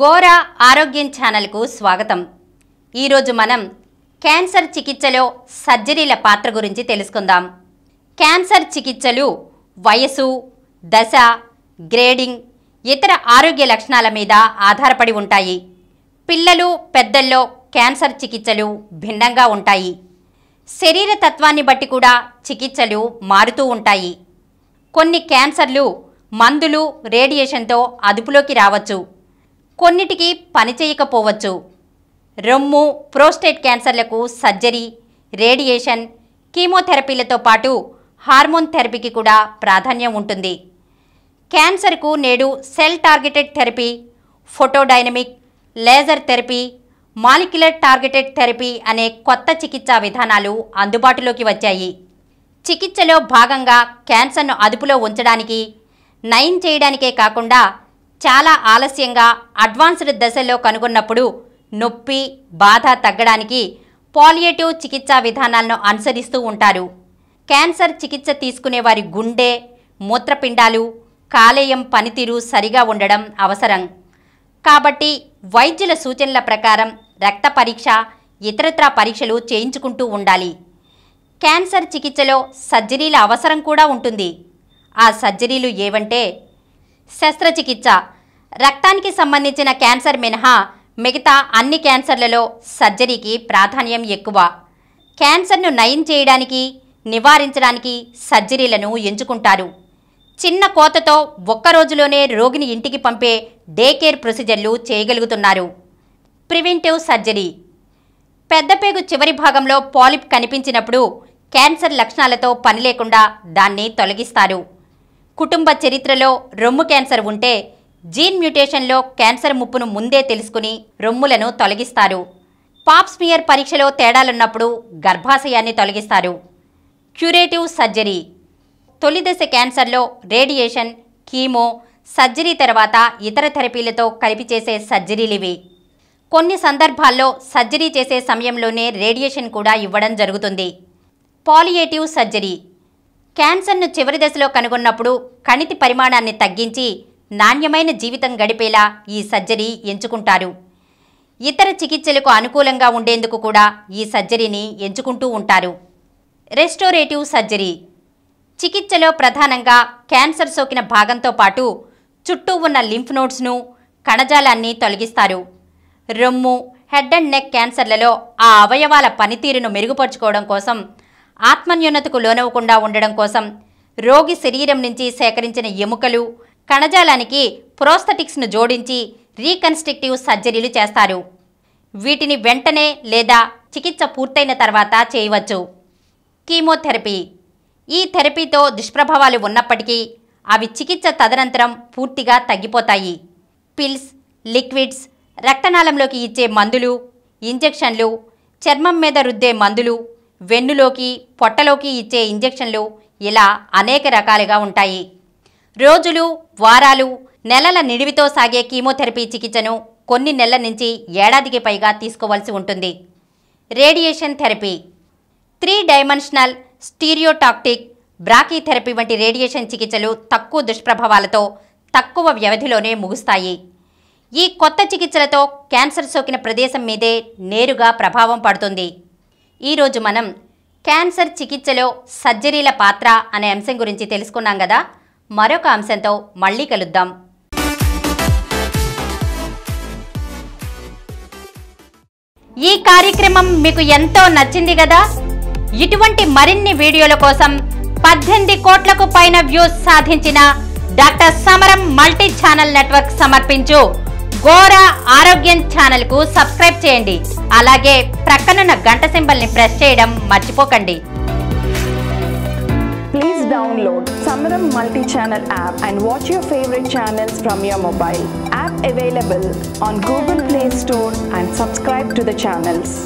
గోరా ఆరోగ్యం ఛానల్కు స్వాగతం ఈరోజు మనం క్యాన్సర్ చికిత్సలో సర్జరీల పాత్ర గురించి తెలుసుకుందాం క్యాన్సర్ చికిత్సలు వయసు దశ గ్రేడింగ్ ఇతర ఆరోగ్య లక్షణాల మీద ఆధారపడి ఉంటాయి పిల్లలు పెద్దల్లో క్యాన్సర్ చికిత్సలు భిన్నంగా ఉంటాయి శరీర తత్వాన్ని బట్టి కూడా చికిత్సలు మారుతూ ఉంటాయి కొన్ని క్యాన్సర్లు మందులు రేడియేషన్తో అదుపులోకి రావచ్చు కొన్నిటికి పనిచేయకపోవచ్చు రొమ్ము ప్రోస్టేట్ క్యాన్సర్లకు సర్జరీ రేడియేషన్ కీమోథెరపీలతో పాటు హార్మోన్ థెరపీకి కూడా ప్రాధాన్యం ఉంటుంది క్యాన్సర్కు నేడు cell targeted therapy photodynamic laser therapy molecular targeted therapy అనే కొత్త చికిత్సా విధానాలు అందుబాటులోకి వచ్చాయి చికిత్సలో భాగంగా క్యాన్సర్ను అదుపులో ఉంచడానికి నయం చేయడానికే కాకుండా చాలా ఆలస్యంగా అడ్వాన్స్డ్ దశలో కనుగొన్నప్పుడు నొప్పి బాధ తగ్గడానికి పాలియేటివ్ చికిత్సా విధానాలను అనుసరిస్తూ ఉంటారు క్యాన్సర్ చికిత్స తీసుకునే వారి గుండె మూత్రపిండాలు కాలేయం పనితీరు సరిగా ఉండడం అవసరం కాబట్టి వైద్యుల సూచనల ప్రకారం రక్త పరీక్ష ఇతరత్రా పరీక్షలు చేయించుకుంటూ ఉండాలి క్యాన్సర్ చికిత్సలో సర్జరీల అవసరం కూడా ఉంటుంది ఆ సర్జరీలు ఏవంటే శస్త్రచికిత్స రక్తానికి సంబంధించిన క్యాన్సర్ మినహా మిగతా అన్ని క్యాన్సర్లలో సర్జరీకి ప్రాధాన్యం ఎక్కువ క్యాన్సర్ను నయం చేయడానికి నివారించడానికి సర్జరీలను ఎంచుకుంటారు చిన్న కోతతో ఒక్క రోజులోనే రోగిని ఇంటికి పంపే డే కేర్ ప్రొసీజర్లు చేయగలుగుతున్నారు ప్రివెంటివ్ సర్జరీ పెద్దపేగు చివరి భాగంలో పాలిప్ కనిపించినప్పుడు క్యాన్సర్ లక్షణాలతో పని లేకుండా దాన్ని తొలగిస్తారు కుటుంబ చరిత్రలో రొమ్ము క్యాన్సర్ ఉంటే జీన్ మ్యూటేషన్లో క్యాన్సర్ ముప్పును ముందే తెలుసుకుని రొమ్ములను తొలగిస్తారు పాప్ పరీక్షలో తేడాలున్నప్పుడు గర్భాశయాన్ని తొలగిస్తారు క్యూరేటివ్ సర్జరీ తొలిదశ క్యాన్సర్లో రేడియేషన్ కీమో సర్జరీ తర్వాత ఇతర థెరపీలతో కలిపి చేసే సర్జరీలివి కొన్ని సందర్భాల్లో సర్జరీ చేసే సమయంలోనే రేడియేషన్ కూడా ఇవ్వడం జరుగుతుంది పాలియేటివ్ సర్జరీ క్యాన్సర్ను చివరి దశలో కనుగొన్నప్పుడు కణితి పరిమాణాన్ని తగ్గించి నాణ్యమైన జీవితం గడిపేలా ఈ సర్జరీ ఎంచుకుంటారు ఇతర చికిత్సలకు అనుకూలంగా ఉండేందుకు కూడా ఈ సర్జరీని ఎంచుకుంటూ ఉంటారు రెస్టోరేటివ్ సర్జరీ చికిత్సలో ప్రధానంగా క్యాన్సర్ సోకిన భాగంతో పాటు చుట్టూ ఉన్న లింఫ్ నోడ్స్ను కణజాలాన్ని తొలగిస్తారు రొమ్ము హెడ్ అండ్ నెక్ క్యాన్సర్లలో ఆ అవయవాల పనితీరును మెరుగుపరుచుకోవడం కోసం ఆత్మన్యూనతకు లోనవ్వకుండా ఉండడం కోసం రోగి శరీరం నుంచి సేకరించిన ఎముకలు కణజాలానికి ప్రోస్థటిక్స్ను జోడించి రీకన్స్ట్రక్టివ్ సర్జరీలు చేస్తారు వీటిని వెంటనే లేదా చికిత్స పూర్తయిన తర్వాత చేయవచ్చు కీమోథెరపీ ఈ థెరపీతో దుష్ప్రభావాలు ఉన్నప్పటికీ అవి చికిత్స తదనంతరం పూర్తిగా తగ్గిపోతాయి పిల్స్ లిక్విడ్స్ రక్తనాళంలోకి ఇచ్చే మందులు ఇంజెక్షన్లు చర్మం మీద రుద్దే మందులు వెన్నులోకి పొట్టలోకి ఇచ్చే ఇంజెక్షన్లు ఇలా అనేక రకాలుగా ఉంటాయి రోజులు వారాలు నెలల నిడివితో సాగే కీమోథెరపీ చికిత్సను కొన్ని నెలల నుంచి ఏడాదికి పైగా తీసుకోవాల్సి ఉంటుంది radiation therapy three dimensional stereotactic brachytherapy వంటి రేడియేషన్ చికిత్సలు తక్కువ దుష్ప్రభావాలతో తక్కువ వ్యవధిలోనే ముగుస్తాయి ఈ కొత్త చికిత్సలతో క్యాన్సర్ సోకిన ప్రదేశం మీదే నేరుగా ప్రభావం పడుతుంది ఈరోజు మనం క్యాన్సర్ చికిత్సలో సర్జరీల పాత్ర అనే అంశం గురించి తెలుసుకున్నాం కదా మరొక అంశంతో మళ్ళీ కలుద్దాం ఈ కార్యక్రమం మీకు ఎంతో నచ్చింది కదా ఇటువంటి మరిన్ని వీడియోల కోసం పద్దెనిమిది కోట్లకు పైన వ్యూస్ సాధించిన డాక్టర్ సమరం మల్టీ ఛానల్ నెట్వర్క్ సమర్పించు ఘోర ఆరోగ్యం ఛానల్కు సబ్స్క్రైబ్ చేయండి అలాగే ప్రక్కనున్న గంట సింబల్ని ప్రెస్ చేయడం మర్చిపోకండి please download Samaram multi channel app and watch your favourite channels from your mobile app available on Google Play Store and subscribe to the channels